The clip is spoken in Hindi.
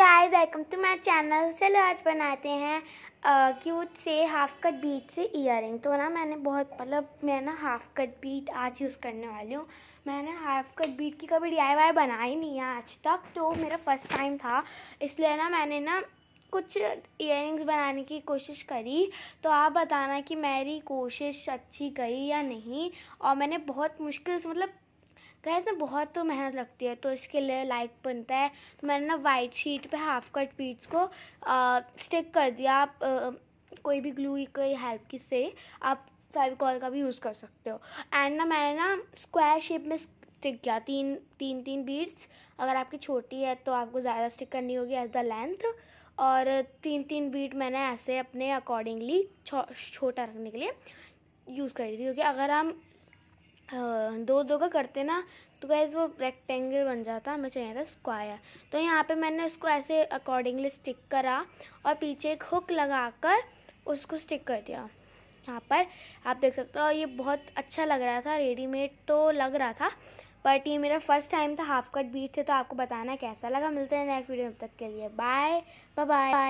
guys welcome to my channel चलो आज बनाते हैं क्यूट से हाफ कट बीट से इयर तो ना मैंने बहुत मतलब मैं ना हाफ कट बीट आज यूज़ करने वाली हूँ मैंने हाफ कट बीट की कभी डीआईवाई बनाई नहीं है आज तक तो मेरा फर्स्ट टाइम था इसलिए ना मैंने ना कुछ इयर बनाने की कोशिश करी तो आप बताना कि मेरी कोशिश अच्छी गई या नहीं और मैंने बहुत मुश्किल से मतलब गैस ना बहुत तो मेहनत लगती है तो इसके लिए लाइक बनता है तो मैंने ना वाइट शीट पे हाफ कट बीट्स को आ, स्टिक कर दिया आप आ, कोई भी ग्लू की हेल्प की से आप फेविकॉल का भी यूज़ कर सकते हो एंड ना मैंने ना स्क्वायर शेप में स्टिक किया तीन तीन तीन बीट्स अगर आपकी छोटी है तो आपको ज़्यादा स्टिक करनी होगी एज द लेंथ और तीन तीन बीट मैंने ऐसे अपने अकॉर्डिंगली छोटा रखने के लिए यूज़ करी थी क्योंकि अगर हम दो दो का करते ना तो गैस वो रेक्टेंगल बन जाता हमें चाहिए था स्क्वायर तो यहाँ पे मैंने उसको ऐसे अकॉर्डिंगली स्टिक करा और पीछे एक हुक लगाकर उसको स्टिक कर दिया यहाँ पर आप देख सकते हो ये बहुत अच्छा लग रहा था रेडीमेड तो लग रहा था बट ये मेरा फर्स्ट टाइम था हाफ कट बीट थे तो आपको बताना कैसा लगा मिलते हैं नेक्स्ट वीडियो तक के लिए बाय बाय बाय